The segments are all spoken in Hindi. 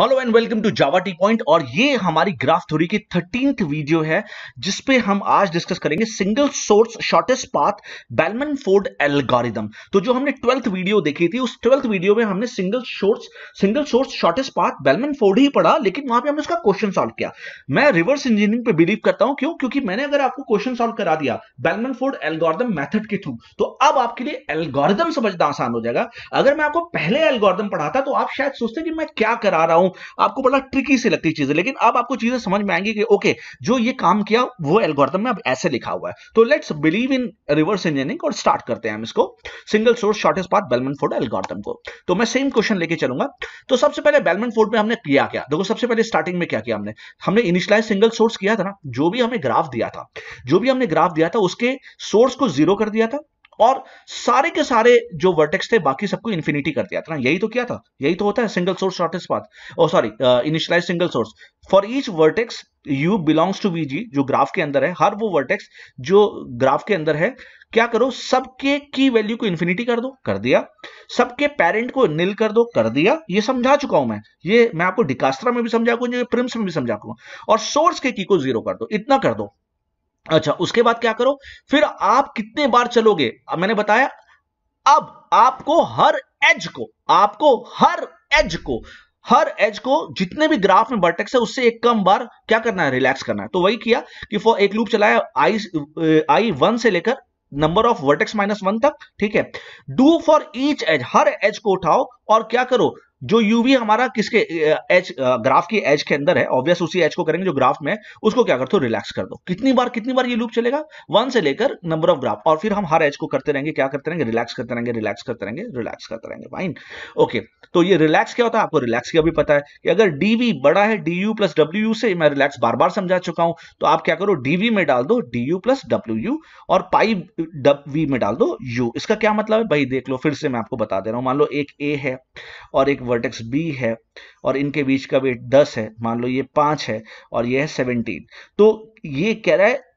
hello and welcome to Java T point और ये हमारी ग्राफ थ्योरी की थर्टीन वीडियो है जिसपे हम आज डिस्कस करेंगे single source shortest path Bellman Ford algorithm तो जो हमने ट्वेल्थ वीडियो देखी थी उस ट्वेल्थ वीडियो में हमने single source single source shortest path Bellman Ford ही पढ़ा लेकिन वहां पे हमने उसका क्वेश्चन सोल्व किया मैं रिवर्स इंजीनियरिंग पे बिलीव करता हूं क्यों क्योंकि मैंने अगर आपको क्वेश्चन सोल्व करा दिया बैलमन फोर्ड एल्गोरिदम मैथड के थ्रू तो अब आपके लिए एल्गोरिदम समझना आसान हो जाएगा अगर मैं आपको पहले एल्गोरिदम पढ़ाता तो आप शायद सोचते कि मैं क्या करा रहा हूं आपको बड़ा ट्रिकी से लगती चीजें लेकिन अब आपको चीजें समझ में आएंगी कि ओके जो ये काम किया वो एल्गोरिथम में अब ऐसे लिखा हुआ है तो let's believe in reverse engineering और स्टार्ट करते हैं हम इसको single source shortest path Bellman Ford algorithm को तो मैं सेम क्वेश्चन लेके चलूंगा तो सबसे पहले बेलमन फोर्ड में हमने किया क्या देखो सबसे पहले स्टार्टिंग में क्या किया हमने हमने इनिशियलाइज सिंगल सोर्स किया था ना जो भी हमें ग्राफ दिया था जो भी हमने ग्राफ दिया था उसके सोर्स को जीरो कर दिया था और सारे के सारे जो वर्टेक्स थे बाकी सबको इन्फिनिटी कर दिया था ना यही तो क्या था यही तो होता है single source shortest path oh sorry initialise single source for each vertex U belongs to V G जो ग्राफ के अंदर है हर वो वर्टेक्स जो ग्राफ के अंदर है क्या करो सबके की वैल्यू को इन्फिनिटी कर दो कर दिया सबके पेरेंट को निल कर दो कर दिया ये समझा चुका हूं मैं ये मैं आपको डिकास्त्रा में भी समझा प्रिम्स में भी समझा और सोर्स के की को जीरो कर दो इतना कर दो अच्छा उसके बाद क्या करो फिर आप कितने बार चलोगे मैंने बताया अब आपको हर एज को आपको हर एज को हर एज को जितने भी ग्राफ में बर्टेक्स है उससे एक कम बार क्या करना है रिलैक्स करना है तो वही किया कि फॉर एक लूप चलाया आई आई वन से लेकर number of vertex minus one तक ठीक है डू फॉर ईच एज हर एज को उठाओ और क्या करो जो यूवी हमारा किसके एच ग्राफ की एच के अंदर है ऑब्वियस उसी एच को करेंगे जो ग्राफ में है उसको क्या करते हो रिलैक्स कर दो कितनी बार कितनी बार ये लूप चलेगा वन से लेकर नंबर ऑफ ग्राफ और फिर हम हर एच को करते रहेंगे क्या करते रहेंगे रिलैक्स करते रहेंगे रिलैक्स करते रहेंगे रिलैक्स करते रहेंगे फाइन ओके तो ये रिलैक्स क्या होता है आपको रिलैक्स का भी पता है कि अगर डीवी बड़ा है D U plus W U से मैं रिलैक्स बार बार समझा चुका हूं तो आप क्या करो डीवी में डाल दो D U plus W U और पाई वी में डाल दो यू इसका क्या मतलब है भाई देख लो फिर से मैं आपको बता दे रहा हूं मान लो एक ए है और एक वर्टेक्स बी है और इनके बीच का वेट दस है मान लो ये पांच है और ये है सेवनटीन तो ये कह रहा है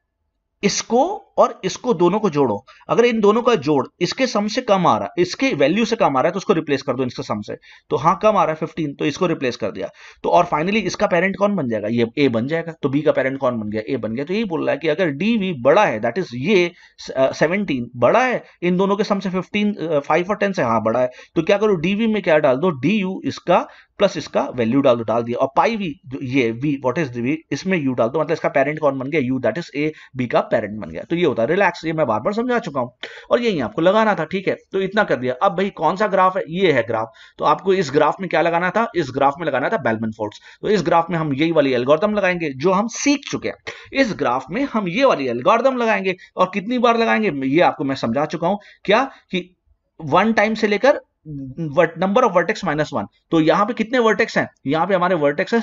इसको और इसको दोनों को जोड़ो अगर इन दोनों का जोड़ इसके सम से कम आ रहा है इसके वैल्यू से कम आ रहा है तो उसको रिप्लेस कर दो इसके सम से तो हाँ कम आ रहा है 15 तो इसको रिप्लेस कर दिया तो और फाइनली इसका पेरेंट कौन बन जाएगा ये ए बन जाएगा तो बी का पेरेंट कौन बन गया ए बन गया तो यही बोल रहा है कि अगर डी वी बड़ा है दैट इज ये सेवनटीन बड़ा है इन दोनों के सम से फिफ्टीन फाइव और टेन से हाँ बड़ा है तो क्या करो डीवी में क्या डाल दो डी यू इसका प्लस इसका वैल्यू डाल दो डाल दिया और पाई वी ये वी व्हाट इज वी इसमें यू डाल दो मतलब इसका पेरेंट कौन बन गया U that is A B का पेरेंट बन गया तो ये ये होता है रिलैक्स ये मैं बार बार समझा चुका हूं और यही आपको लगाना था ठीक है तो इतना कर दिया अब भाई कौन सा ग्राफ है ये है ग्राफ तो आपको इस ग्राफ में क्या लगाना था इस ग्राफ में लगाना था बेलमन फोर्स तो इस ग्राफ में हम यही वाली एल्गोरिदम लगाएंगे जो हम सीख चुके हैं इस ग्राफ में हम ये वाली एल्गोरिदम लगाएंगे और कितनी बार लगाएंगे ये आपको मैं समझा चुका हूं क्या कि वन टाइम से लेकर number of vertex minus one तो यहां पे कितने वर्टेक्स हैं यहां पे हमारे वर्टेक्स है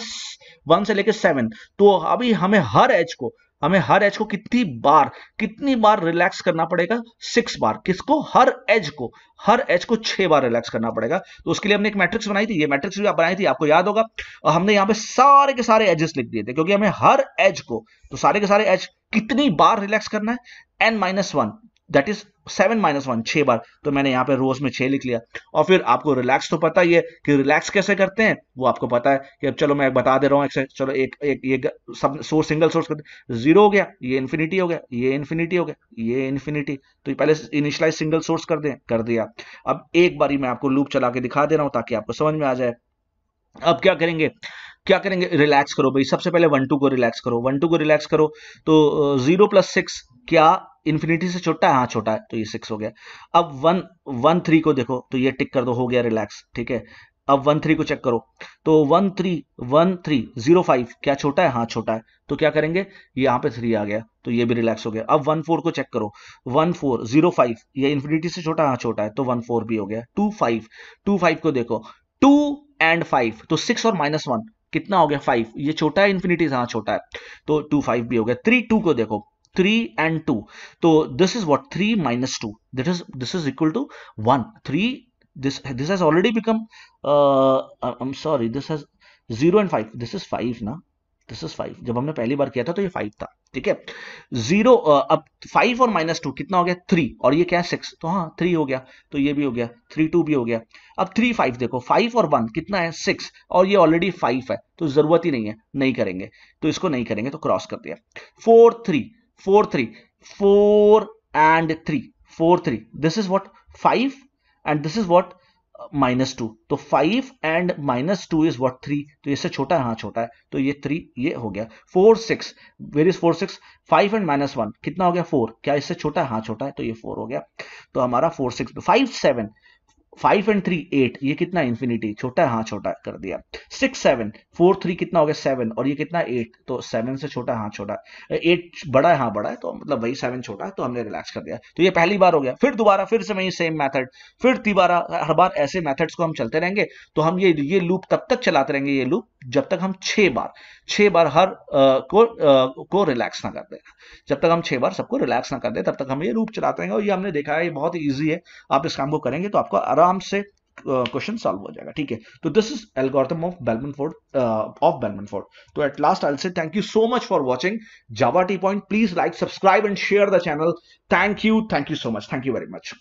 वन से लेकर सेवन तो अभी हमें हर एज को हमें हर एज को कितनी बार कितनी बार रिलैक्स करना पड़ेगा सिक्स बार किसको हर एज को हर एज को छह बार रिलैक्स करना पड़ेगा तो उसके लिए हमने एक मैट्रिक्स बनाई थी ये मैट्रिक्स भी आप बनाई थी आपको याद होगा और हमने यहां पे सारे के सारे एजेस लिख दिए थे क्योंकि हमें हर एज को तो सारे के सारे एज कितनी बार रिलैक्स करना है N minus one that is seven minus one छह बार तो मैंने यहां पे रोज में छह लिख लिया और फिर आपको रिलैक्स तो पता ही है कि रिलैक्स कैसे करते हैं वो आपको पता है कि अब चलो मैं बता दे रहा हूँ एक चलो एक एक ये सब सोर्स सिंगल सोर्स करते जीरो हो गया ये इन्फिनिटी हो गया ये इन्फिनिटी हो गया ये इन्फिनिटी तो ये पहले इनिशलाइज सिंगल सोर्स कर दें कर दिया अब एक बारी मैं आपको लूप चला के दिखा दे रहा हूं ताकि आपको समझ में आ जाए अब क्या करेंगे क्या करेंगे रिलैक्स करो भाई सबसे पहले वन टू को रिलैक्स करो वन टू को रिलैक्स करो तो जीरो प्लस सिक्स क्या इन्फिनिटी से छोटा है हाँ छोटा है तो ये सिक्स हो गया अब वन वन थ्री को देखो तो ये टिक कर दो हो गया रिलैक्स ठीक है अब वन थ्री को चेक करो तो one three one three zero five क्या छोटा है हाँ छोटा है तो क्या करेंगे यहाँ पे थ्री आ गया तो ये भी रिलैक्स हो गया अब वन फोर को चेक करो वन फोर जीरो फाइव ये इन्फिनिटी से छोटा हाँ छोटा है तो वन फोर भी हो गया टू फाइव टू फाइव को देखो टू एंड फाइव तो सिक्स और माइनस वन कितना हो गया फाइव ये छोटा है इन्फिनिटी हाँ छोटा है तो टू फाइव भी हो गया थ्री टू को देखो थ्री एंड टू तो this is what three minus two that is this is equal to one three this this has already become I am sorry this has zero and five this is five ना दिस इज फाइव जब हमने पहली बार किया था तो ये फाइव था ठीक है जीरो uh, अब फाइव और माइनस टू कितना हो गया थ्री और ये क्या है सिक्स तो हाँ थ्री हो गया तो ये भी हो गया थ्री टू भी हो गया अब थ्री फाइव देखो फाइव और वन कितना है सिक्स और ये ऑलरेडी फाइव है तो जरूरत ही नहीं है नहीं करेंगे तो इसको नहीं करेंगे तो क्रॉस कर दिया four three four three four and three four three this is what five and this is what minus two तो five and minus two is what three तो इससे छोटा है तो हाँ छोटा है तो ये थ्री ये हो गया four six where is four six five and minus one कितना हो गया फोर क्या इससे छोटा है हाँ छोटा है तो ये फोर हो गया तो हमारा four six five seven five and three eight ये कितना इन्फिनिटी छोटा है हाँ छोटा कर दिया सिक्स सेवन फोर थ्री कितना हो गया सेवन और ये कितना एट तो सेवन से छोटा हाँ छोटा एट बड़ा है हाँ बड़ा है तो मतलब वही सेवन छोटा है तो हमने रिलैक्स कर दिया तो ये पहली बार हो गया फिर दोबारा फिर से वही सेम मैथड फिर तीबारा हर बार ऐसे मैथड्स को हम चलते रहेंगे तो हम ये ये लूप तब तक चलाते रहेंगे ये लूप जब तक हम छह बार छह बार हर आ, को आ, को रिलैक्स ना कर दे जब तक हम छह बार सबको रिलैक्स ना कर दे तब तक हम ये रूप चलाते हैं और ये हमने देखा है ये बहुत ईजी है आप इस काम को करेंगे तो आपको आराम से क्वेश्चन सॉल्व हो जाएगा ठीक है तो this is algorithm of Bellman Ford of Bellman Ford तो at last I say thank you so much for watching Java T Javatpoint please like subscribe and share the channel thank you thank you so much thank you very much